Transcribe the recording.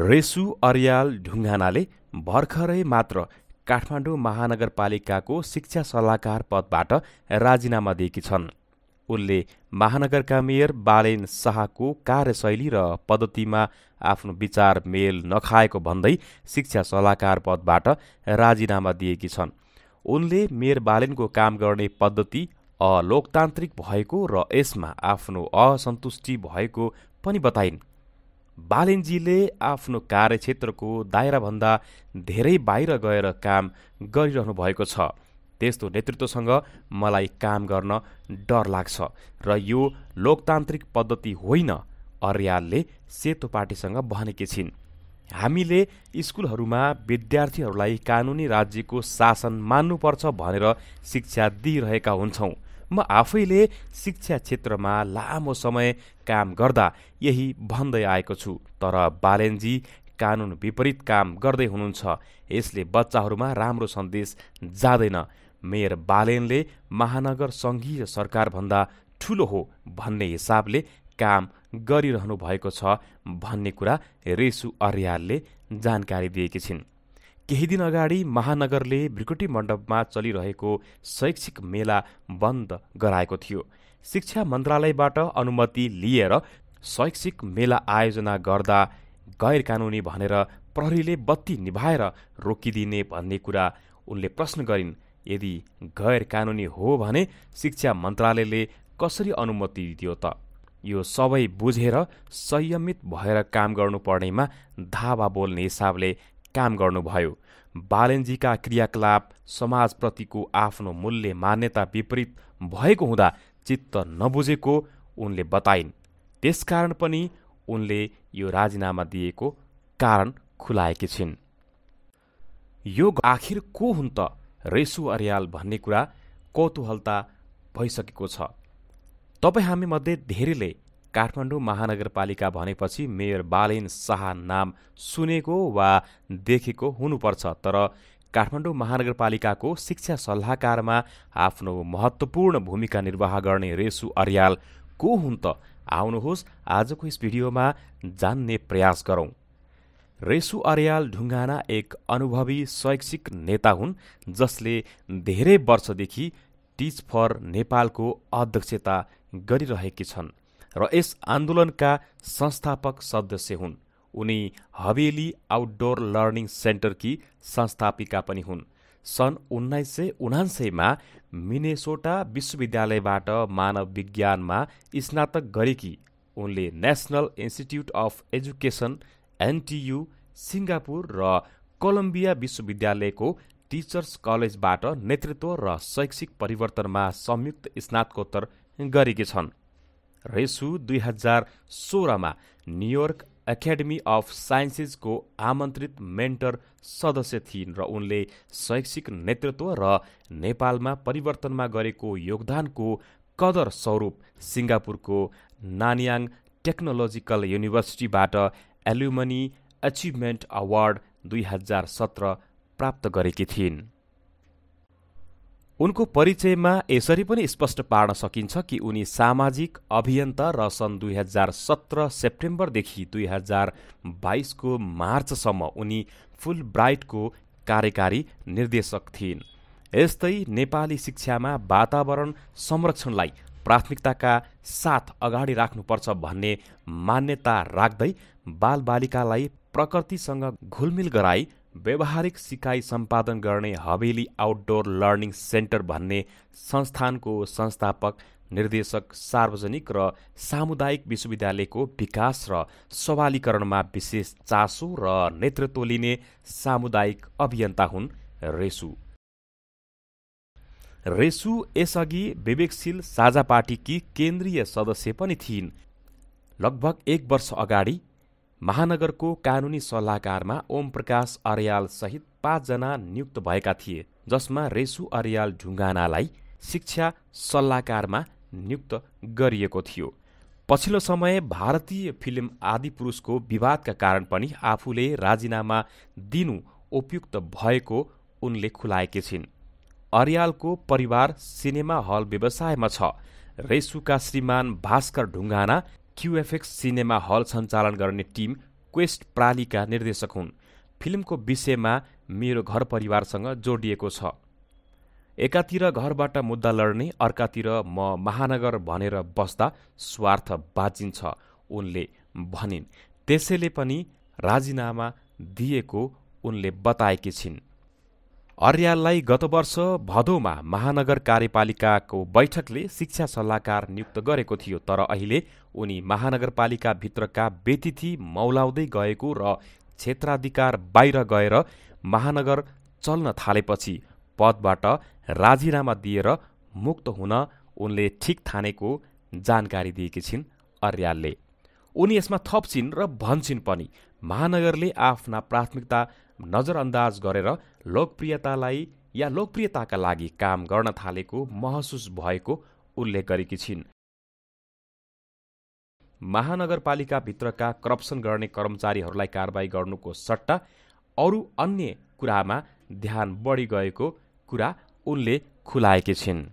रेसु अर्याल ढुङ्गानाले भर्खरै मात्र काठमाडौँ महानगरपालिकाको शिक्षा सल्लाहकार पदबाट राजीनामा दिएकी छन् उनले महानगरका मेयर बालेन शाहको कार्यशैली र पद्धतिमा आफ्नो विचार मेल नखाएको भन्दै शिक्षा सल्लाहकार पदबाट राजीनामा दिएकी छन् उनले मेयर बालेनको काम गर्ने पद्धति अलोकतान्त्रिक भएको र यसमा आफ्नो असन्तुष्टि भएको पनि बताइन् बालेन्जीले आफ्नो कार्यक्षेत्रको दायराभन्दा धेरै बाहिर गएर काम गरिरहनु भएको छ त्यस्तो नेतृत्वसँग मलाई काम गर्न डर लाग्छ र यो लोकतान्त्रिक पद्धति होइन अर्यालले सेतो पार्टीसँग भनेकी छिन् हामीले स्कुलहरूमा विद्यार्थीहरूलाई कानुनी राज्यको शासन मान्नुपर्छ भनेर शिक्षा दिइरहेका हुन्छौँ म आफैले शिक्षा क्षेत्रमा लामो समय काम गर्दा यही भन्दै आएको छु तर बालेनजी कानुन विपरीत काम गर्दै हुनुहुन्छ यसले बच्चाहरूमा राम्रो सन्देश जाँदैन मेयर बालेनले महानगर सङ्घीय सरकारभन्दा ठुलो हो भन्ने हिसाबले काम गरिरहनु भएको छ भन्ने कुरा रेसु अर्यालले जानकारी दिएकी छिन् केही दिन अगाडि महानगरले भ्रिकुटी मण्डपमा चलिरहेको शैक्षिक मेला बन्द गराएको थियो शिक्षा मन्त्रालयबाट अनुमति लिएर शैक्षिक मेला आयोजना गर्दा गैर कानुनी भनेर प्रहरीले बत्ती निभाएर रोकिदिने भन्ने कुरा उनले प्रश्न गरिन् यदि गैर कानुनी हो भने शिक्षा मन्त्रालयले कसरी अनुमति दियो त यो सबै बुझेर संयमित भएर काम गर्नुपर्नेमा धावा बोल्ने हिसाबले काम गर्नुभयो बालेन्जीका क्रियाकलाप समाजप्रतिको आफ्नो मूल्य मान्यता विपरीत भएको हुँदा चित्त नबुझेको उनले बताइन् त्यसकारण पनि उनले यो राजीनामा दिएको कारण खुलाएकी छिन् यो आखिर को हुन् त रेसु अर्याल भन्ने कुरा कौतूहलता भइसकेको छ तपाईँ हामीमध्ये धेरैले काठमाडौँ महानगरपालिका भनेपछि मेयर बालेन शाह नाम सुनेको वा देखेको हुनुपर्छ तर काठमाडौँ महानगरपालिकाको शिक्षा सल्लाहकारमा आफ्नो महत्त्वपूर्ण भूमिका निर्वाह गर्ने रेसु अर्याल को हुन् त आउनुहोस् आजको यस भिडियोमा जान्ने प्रयास गरौँ रेसु अर्याल ढुङ्गाना एक अनुभवी शैक्षिक नेता हुन् जसले धेरै वर्षदेखि टिच फर नेपालको अध्यक्षता गरिरहेकी छन् र यस आन्दोलनका संस्थापक सदस्य हुन् उनी हवेली आउटडोर लर्निङ सेन्टरकी संस्थापिका पनि हुन् सन् उन्नाइस सय उनान्सयमा मिनेसोटा विश्वविद्यालयबाट मानव विज्ञानमा स्नातक गरेकी उनले national institute of education NTU Singapore र कोलम्बिया विश्वविद्यालयको टिचर्स कलेजबाट नेतृत्व र शैक्षिक परिवर्तनमा संयुक्त स्नातकोत्तर गरेकी छन् रेसु दुई हजार सोह्रमा न्युयोर्क एकाडेमी अफ साइन्सेसको आमन्त्रित मेन्टर सदस्य थिइन् र उनले शैक्षिक नेतृत्व र नेपालमा परिवर्तनमा गरेको योगदानको कदर स्वरूप सिङ्गापुरको नानियाङ टेक्नोलोजिकल युनिभर्सिटीबाट एल्युमनी एचिभमेन्ट अवार्ड दुई हजार सत्र प्राप्त गरेकी थिइन् उनको परिचयमा यसरी पनि स्पष्ट पार्न सकिन्छ कि उनी सामाजिक अभियन्ता र सन् दुई हजार सत्र सेप्टेम्बरदेखि दुई हजार बाइसको मार्चसम्म उनी फुल ब्राइटको कार्यकारी निर्देशक थिइन् यस्तै नेपाली शिक्षामा वातावरण संरक्षणलाई प्राथमिकताका साथ अगाडि राख्नुपर्छ भन्ने मान्यता राख्दै बालबालिकालाई प्रकृतिसँग घुलमिल गराई व्यावहारिक सिकाइ सम्पादन गर्ने हवेली आउटडोर लर्निङ सेन्टर भन्ने संस्थानको संस्थापक निर्देशक सार्वजनिक र सामुदायिक विश्वविद्यालयको विकास र सवालीकरणमा विशेष चासो र नेतृत्व लिने सामुदायिक अभियन्ता हुन् रेसु रेसु यसअघि विवेकशील साझा पार्टीकी केन्द्रीय सदस्य पनि थिइन् लगभग एक वर्ष अगाडि महानगरको कानुनी सल्लाहकारमा ओमप्रकाश प्रकाश पाँचजना नियुक्त भएका थिए जसमा रेसु अर्याल ढुङ्गानालाई शिक्षा सल्लाहकारमा नियुक्त गरिएको थियो पछिल्लो समय भारतीय फिल्म आदिपुरुषको विवादका कारण पनि आफूले राजीनामा दिनु उपयुक्त भएको उनले खुलाएकी छिन् अर्यालको परिवार सिनेमा हल व्यवसायमा छ रेसुका श्रीमान Bhaskar Dhungana QFX cinema hall सञ्चालन गर्ने टिम क्वेस्ट प्रालीका निर्देशक हुन् फिल्मको विषयमा मेरो घर परिवारसँग जोडिएको छ एकातिर घरबाट मुद्दा लड्ने अर्कातिर म महानगर भनेर बस्दा स्वार्थ बाँचिन्छ उनले भनिन् त्यसैले पनि राजीनामा दिएको उनले बताएकी छिन् अर्याललाई गत वर्ष भदौमा महानगर कार्यपालिकाको बैठकले शिक्षा सल्लाहकार नियुक्त गरेको थियो तर अहिले उनी महानगरपालिकाभित्रका व्यतिथि मौलाउँदै गएको र क्षेत्राधिकार बाहिर गएर महानगर चल्न थालेपछि पदबाट राजीनामा दिएर मुक्त हुन उनले ठिक ठानेको जानकारी दिएकी छिन् अर्यालले उनी यसमा थप्छिन् र भन्छिन् पनि महानगरले आफ्ना प्राथमिकता नजरअन्दाज गरेर लोकप्रियतालाई या लोकप्रियताका लागि काम गर्न थालेको महसुस भएको उल्लेख गरेकी छिन् महानगरपालिकाभित्रका करप्सन गर्ने कर्मचारीहरूलाई कारवाही गर्नुको सट्टा अरू अन्य कुरामा ध्यान बढी गएको कुरा उनले खुलाएकी छिन्